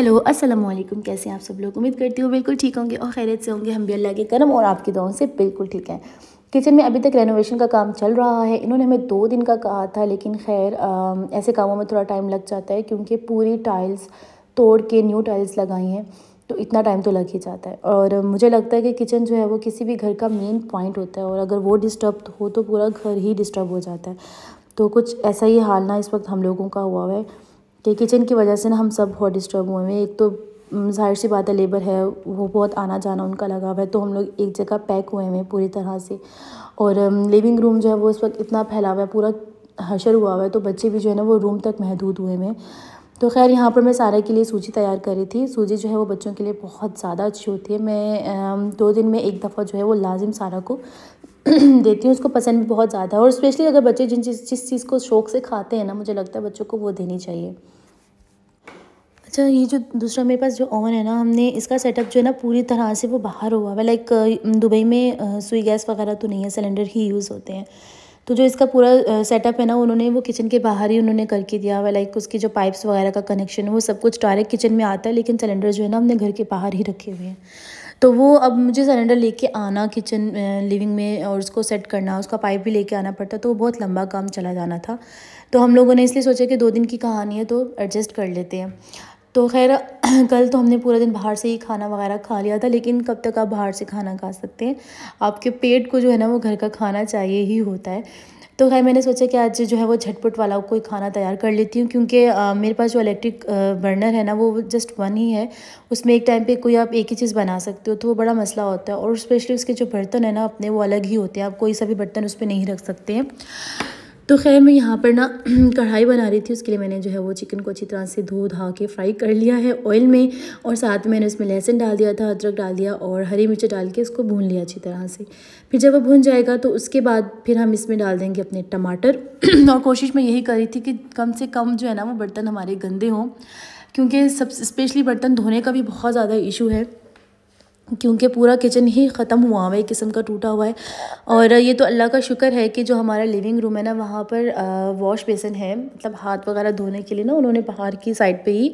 hello अस्सलाम वालेकुम कैसे हैं आप सब लोग उम्मीद करती हूँ बिल्कुल ठीक होंगे और खैरियत से होंगे हम भी अल्लाह के करम और आपकी दुआओं से बिल्कुल ठीक हैं किचन में अभी तक रेनोवेशन का काम चल रहा है इन्होंने हमें दो दिन का कहा था लेकिन खैर ऐसे कामों में थोड़ा टाइम लग जाता है क्योंकि पूरी टाइल्स तोड़ के न्यू टाइल्स लगाई हैं तो इतना टाइम तो लग ही जाता है और मुझे लगता है कि किचन जो है वो किसी भी घर का मेन पॉइंट होता है और अगर वो डिस्टर्ब हो तो पूरा घर ही डिस्टर्ब हो जाता है तो कुछ ऐसा ही हाल ना इस वक्त हम लोगों का हुआ है कि किचन की वजह से ना हम सब बहुत डिस्टर्ब हुए हैं एक तो जाहिर सी बात है लेबर है वो बहुत आना जाना उनका लगा हुआ है तो हम लोग एक जगह पैक हुए हैं पूरी तरह से और लिविंग रूम जो है वो इस वक्त इतना फैला हुआ है पूरा हशर हुआ हुआ है तो बच्चे भी जो है ना वो रूम तक महदूद हुए हैं तो खैर यहाँ पर मैं सारा के लिए सूजी तैयार कर रही थी सूजी जो है वो बच्चों के लिए बहुत ज़्यादा अच्छी होती है मैं दो दिन में एक दफ़ा जो है वो लाजिम सारा को देती हूँ उसको पसंद भी बहुत ज़्यादा है और स्पेशली अगर बच्चे जिन चीज़ जिस चीज़ को शौक़ से खाते हैं ना मुझे लगता है बच्चों को वो देनी चाहिए अच्छा ये जो दूसरा मेरे पास जो ओवन है ना हमने इसका सेटअप जो है ना पूरी तरह से वो बाहर हुआ है लाइक दुबई में सुई गैस वगैरह तो नहीं है सिलेंडर ही यूज़ होते हैं तो जो इसका पूरा सेटअप है ना उन्होंने वो किचन के बाहर ही उन्होंने करके दिया हुआ लाइक उसकी जो पाइप्स वगैरह का कनेक्शन है वो सब कुछ डायरेक्ट किचन में आता है लेकिन सिलेंडर जो है ना हमने घर के बाहर ही रखे हुए हैं तो वो अब मुझे सिलेंडर लेके आना किचन लिविंग में और उसको सेट करना उसका पाइप भी लेके आना पड़ता तो वो बहुत लंबा काम चला जाना था तो हम लोगों ने इसलिए सोचा कि दो दिन की कहानी है तो एडजस्ट कर लेते हैं तो खैर कल तो हमने पूरा दिन बाहर से ही खाना वगैरह खा लिया था लेकिन कब तक आप बाहर से खाना खा सकते हैं आपके पेट को जो है ना वो घर का खाना चाहिए ही होता है तो खैर मैंने सोचा कि आज जो है वो झटपट वाला कोई खाना तैयार कर लेती हूँ क्योंकि मेरे पास जो इलेक्ट्रिक बर्नर है ना वो जस्ट वन ही है उसमें एक टाइम पे कोई आप एक ही चीज़ बना सकते हो तो वो बड़ा मसला होता है और स्पेशली उसके जो बर्तन है ना अपने वो अलग ही होते हैं आप कोई सा भी बर्तन उस पर नहीं रख सकते हैं तो खैर मैं यहाँ पर ना कढ़ाई बना रही थी उसके लिए मैंने जो है वो चिकन को अच्छी तरह से धो धा के फ्राई कर लिया है ऑयल में और साथ में मैंने उसमें लहसुन डाल दिया था अदरक डाल दिया और हरी मिर्च डाल के इसको भून लिया अच्छी तरह से फिर जब वो भून जाएगा तो उसके बाद फिर हम इसमें डाल देंगे अपने टमाटर और कोशिश मैं यही कर रही थी कि कम से कम जो है ना वो बर्तन हमारे गंदे हों क्योंकि सब स्पेशली बर्तन धोने का भी बहुत ज़्यादा इशू है क्योंकि पूरा किचन ही ख़त्म हुआ हुआ है एक किस्म का टूटा हुआ है और ये तो अल्लाह का शुक्र है कि जो हमारा लिविंग रूम है ना वहाँ पर वॉश बेसन है मतलब हाथ वगैरह धोने के लिए ना उन्होंने बाहर की साइड पे ही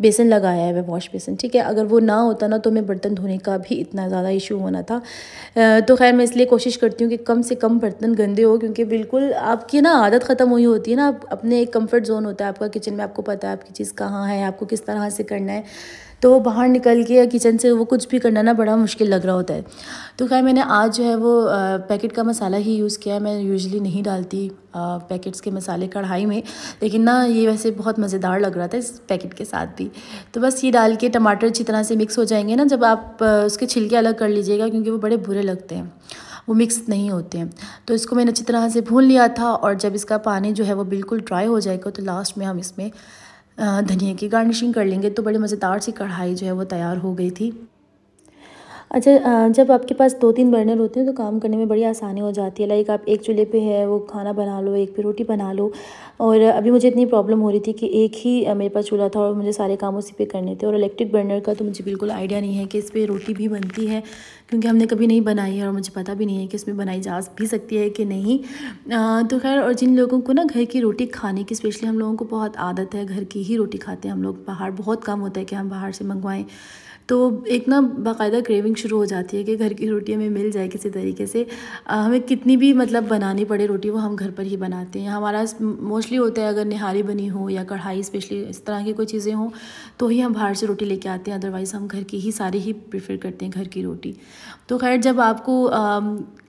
बेसन लगाया है वॉश बेसन ठीक है अगर वो ना होता ना तो मैं बर्तन धोने का भी इतना ज़्यादा इशू होना था तो खैर मैं इसलिए कोशिश करती हूँ कि कम से कम बर्तन गंदे हो क्योंकि बिल्कुल आपकी ना आदत ख़त्म हुई होती है ना अपने एक कम्फर्ट जोन होता है आपका किचन में आपको पता है आपकी चीज़ कहाँ है आपको किस तरह से करना है तो वो बाहर निकल के या किचन से वो कुछ भी करना ना बड़ा मुश्किल लग रहा होता है तो खैर मैंने आज जो है वो पैकेट का मसाला ही यूज़ किया है मैं यूजली नहीं डालती पैकेट्स के मसाले कढ़ाई में लेकिन ना ये वैसे बहुत मज़ेदार लग रहा था इस पैकेट के साथ भी तो बस ये डाल के टमाटर अच्छी तरह से मिक्स हो जाएंगे ना जब आप उसके छिलके अलग कर लीजिएगा क्योंकि वो बड़े बुरे लगते हैं वो मिक्स नहीं होते हैं तो इसको मैंने अच्छी तरह से भून लिया था और जब इसका पानी जो है वो बिल्कुल ड्राई हो जाएगा तो लास्ट में हम इसमें धनिया की गार्निशिंग कर लेंगे तो बड़े मज़ेदार सी कढ़ाई जो है वो तैयार हो गई थी अच्छा जब आपके पास दो तीन बर्नर होते हैं तो काम करने में बड़ी आसानी हो जाती है लाइक आप एक चूल्हे पे है वो खाना बना लो एक पे रोटी बना लो और अभी मुझे इतनी प्रॉब्लम हो रही थी कि एक ही मेरे पास चूल्हा था और मुझे सारे काम उसी पे करने थे और इलेक्ट्रिक बर्नर का तो मुझे बिल्कुल आइडिया नहीं है कि इस पर रोटी भी बनती है क्योंकि हमने कभी नहीं बनाई है और मुझे पता भी नहीं है कि इसमें बनाई जा भी सकती है कि नहीं तो खैर और जिन लोगों को ना घर की रोटी खाने की स्पेशली हम लोगों को बहुत आदत है घर की ही रोटी खाते हैं हम लोग बाहर बहुत कम होता है कि हम बाहर से मंगवाएं तो एक ना बाकायदा क्रेविंग शुरू हो जाती है कि घर की रोटी हमें मिल जाए किसी तरीके से हमें कितनी भी मतलब बनानी पड़े रोटी वो हम घर पर ही बनाते हैं हमारा मोस्टली होता है अगर निहारी बनी हो या कढ़ाई स्पेशली इस तरह की कोई चीज़ें हों तो ही हम बाहर से रोटी लेके आते हैं अदरवाइज़ हम घर की ही सारी ही प्रेफर करते हैं घर की रोटी तो खैर जब आपको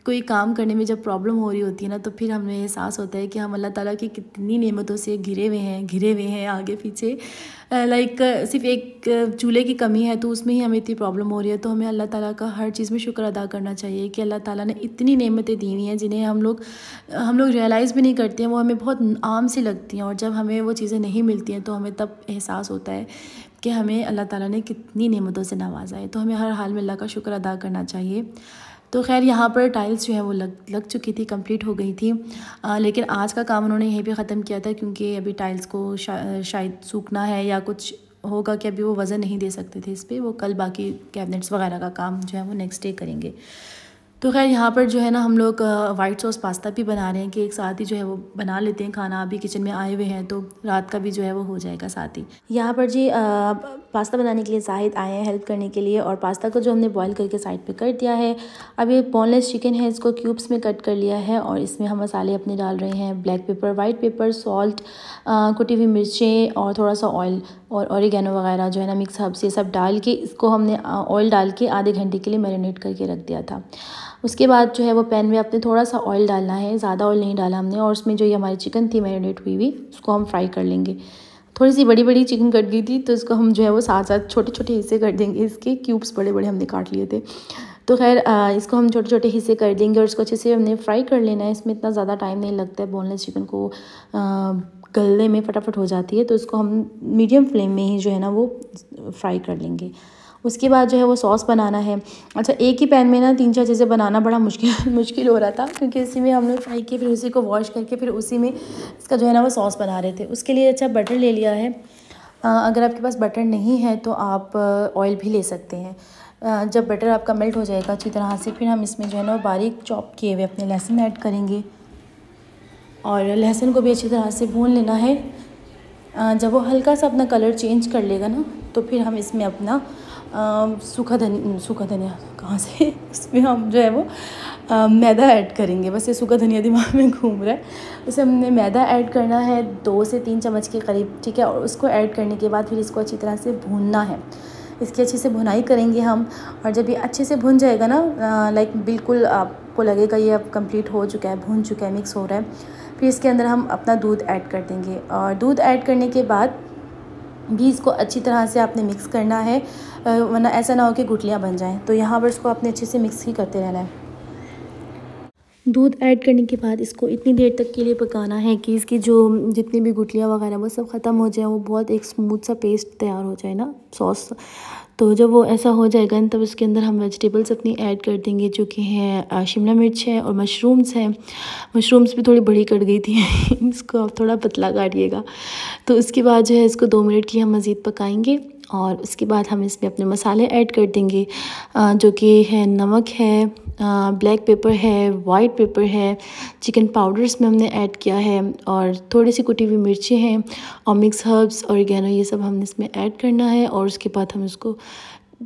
कोई काम करने में जब प्रॉब्लम हो रही होती है ना तो फिर हमें एहसास होता है कि हम अल्लाह ताला की कितनी नेमतों से घिरे हुए हैं घिरे हुए हैं आगे पीछे लाइक सिर्फ एक चूल्हे की कमी है तो उसमें ही हमें इतनी प्रॉब्लम हो रही है तो हमें अल्लाह ताला का हर चीज़ में शुक्र अदा करना चाहिए कि अल्लाह ताला ने इतनी नेमतें दी हुई हैं जिन्हें हम लोग हम लोग रियलाइज़ भी नहीं करते हैं वो हमें बहुत आम सी लगती हैं और जब हमें वो चीज़ें नहीं मिलती हैं तो हमें तब एहसास होता है कि हमें अल्लाह ताला ने कितनी नेमतों से नवाजा है तो हमें हर हाल में अल्लाह का शुक्र अदा करना चाहिए तो खैर यहाँ पर टाइल्स जो है वो लग लग चुकी थी कंप्लीट हो गई थी आ, लेकिन आज का काम उन्होंने यहीं पे ख़त्म किया था क्योंकि अभी टाइल्स को शा, शायद सूखना है या कुछ होगा कि अभी वो वज़न नहीं दे सकते थे इस पर वो कल बाकी कैबिनेट्स वगैरह का काम जो है वो नेक्स्ट डे करेंगे तो खैर यहाँ पर जो है ना हम लोग वाइट सॉस पास्ता भी बना रहे हैं कि एक साथ ही जो है वो बना लेते हैं खाना अभी किचन में आए हुए हैं तो रात का भी जो है वो हो जाएगा साथ ही यहाँ पर जी आ, पास्ता बनाने के लिए जाहिद आए हैं हेल्प करने के लिए और पास्ता को जो हमने बॉईल करके साइड पे कर दिया है अब ये बोनलेस चिकन है इसको क्यूब्स में कट कर लिया है और इसमें हम मसाले अपने डाल रहे हैं black pepper white pepper salt कुटी हुई मिर्चें और थोड़ा सा ऑयल और ऑरिगेनो वगैरह जो है ना मिक्स हर्ब्स ये सब डाल के इसको हमने ऑयल डाल के आधे घंटे के लिए मैरिनेट करके रख दिया था उसके बाद जो है वो पैन में आपने थोड़ा सा ऑयल डालना है ज़्यादा ऑयल नहीं डाला हमने और उसमें जो ये हमारी चिकन थी मैरिनेट हुई हुई उसको हम फ्राई कर लेंगे थोड़ी सी बड़ी बड़ी चिकन कट गई थी तो इसको हम जो है वो साथ साथ छोटे छोटे हिस्से कर देंगे इसके क्यूब्स बड़े बड़े हमने काट लिए थे तो खैर इसको हम छोटे छोटे हिस्से कर देंगे और इसको अच्छे से हमने फ्राई कर लेना है इसमें इतना ज़्यादा टाइम नहीं लगता है बोनलेस चिकन को गलने में फटाफट हो जाती है तो इसको हम मीडियम फ्लेम में ही जो है ना वो फ्राई कर लेंगे उसके बाद जो है वो सॉस बनाना है अच्छा एक ही पैन में ना तीन चार चीज़ें बनाना बड़ा मुश्किल मुश्किल हो रहा था क्योंकि इसी में हमने फ्राई किया फिर उसी को वॉश करके फिर उसी में इसका जो है ना वो सॉस बना रहे थे उसके लिए अच्छा बटर ले लिया है अगर आपके पास बटर नहीं है तो आप ऑयल भी ले सकते हैं जब बटर आपका मेल्ट हो जाएगा अच्छी तरह से फिर हम इसमें जो है ना बारीक चॉप किए हुए अपने लहसुन ऐड करेंगे और लहसुन को भी अच्छी तरह से भून लेना है जब वो हल्का सा अपना कलर चेंज कर लेगा ना तो फिर हम इसमें अपना सूखा धनिया सूखा धनिया कहाँ से उसमें हम जो है वो आ, मैदा ऐड करेंगे बस ये सूखा धनिया दिमाग में घूम रहा है उसे हमने मैदा ऐड करना है दो से तीन चम्मच के करीब ठीक है और उसको ऐड करने के बाद फिर इसको अच्छी तरह से भूनना है इसकी अच्छे से भुनाई करेंगे हम और जब ये अच्छे से भुन जाएगा ना लाइक बिल्कुल आपको लगेगा ये अब कंप्लीट हो चुका है भून चुका है मिक्स हो रहा है फिर इसके अंदर हम अपना दूध ऐड कर देंगे और दूध ऐड करने के बाद भी इसको अच्छी तरह से आपने मिक्स करना है वरना ऐसा ना हो कि गुटलियाँ बन जाएँ तो यहाँ पर इसको आपने अच्छे से मिक्स ही करते रहना है दूध ऐड करने के बाद इसको इतनी देर तक के लिए पकाना है कि इसकी जो जितनी भी गुटलियाँ वगैरह वो सब ख़त्म हो जाए वो बहुत एक स्मूथ सा पेस्ट तैयार हो जाए ना सॉस तो जब वो ऐसा हो जाएगा ना तब इसके अंदर हम वेजिटेबल्स अपनी ऐड कर देंगे जो कि हैं शिमला मिर्च है और मशरूम्स हैं मशरूम्स भी थोड़ी बड़ी कट गई थी इसको आप थोड़ा पतला काटिएगा तो उसके बाद जो है इसको दो मिनट की हम मज़ीद पकाएँगे और उसके बाद हम इसमें अपने मसाले ऐड कर देंगे जो कि है नमक है ब्लैक पेपर है वाइट पेपर है चिकन पाउडर्स में हमने ऐड किया है और थोड़ी सी कुटी हुई मिर्ची हैं और मिक्स हर्ब्स और गैनो ये सब हमने इसमें ऐड करना है और उसके बाद हम इसको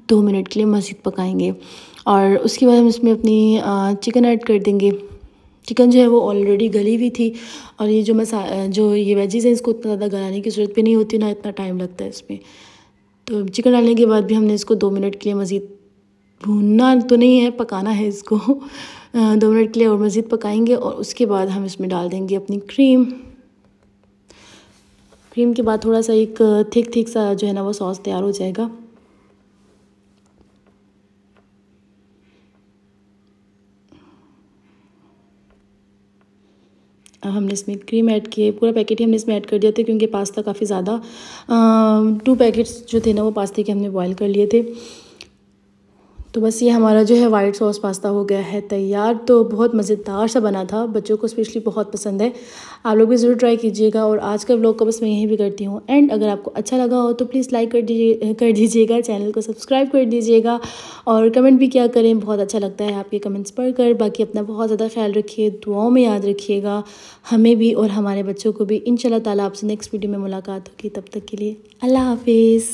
दो मिनट के लिए मस्जिद पकाएंगे और उसके बाद हम इसमें अपनी चिकन ऐड कर देंगे चिकन जो है वो ऑलरेडी गली हुई थी और ये जो मसा जो ये वेजीज़ हैं इसको उतना ज़्यादा गलाने की ज़रूरत भी नहीं होती ना इतना टाइम लगता है इसमें तो चिकन डालने के बाद भी हमने इसको दो मिनट के लिए मज़ीद भूनना तो नहीं है पकाना है इसको दो मिनट के लिए और मज़ीद पकाएंगे और उसके बाद हम इसमें डाल देंगे अपनी क्रीम क्रीम के बाद थोड़ा सा एक थिक थिक सा जो है ना वो सॉस तैयार हो जाएगा अब हमने इसमें क्रीम ऐड किए पूरा पैकेट ही हमने इसमें ऐड कर दिया था क्योंकि पास्ता काफ़ी ज़्यादा टू पैकेट्स जो थे ना वो पास्ते के हमने बॉईल कर लिए थे तो बस ये हमारा जो है वाइट सॉस पास्ता हो गया है तैयार तो बहुत मज़ेदार सा बना था बच्चों को स्पेशली बहुत पसंद है आप लोग भी ज़रूर ट्राई कीजिएगा और आज का ब्लॉग को बस मैं यहीं भी करती हूँ एंड अगर आपको अच्छा लगा हो तो प्लीज़ लाइक कर दीजिए कर दीजिएगा चैनल को सब्सक्राइब कर दीजिएगा और कमेंट भी क्या करें बहुत अच्छा लगता है आपके कमेंट्स पढ़ कर बाकी अपना बहुत ज़्यादा ख्याल रखिए दुआओं में याद रखिएगा हमें भी और हमारे बच्चों को भी इन ताला आपसे नेक्स्ट वीडियो में मुलाकात होगी तब तक के लिए अल्लाह हाफिज़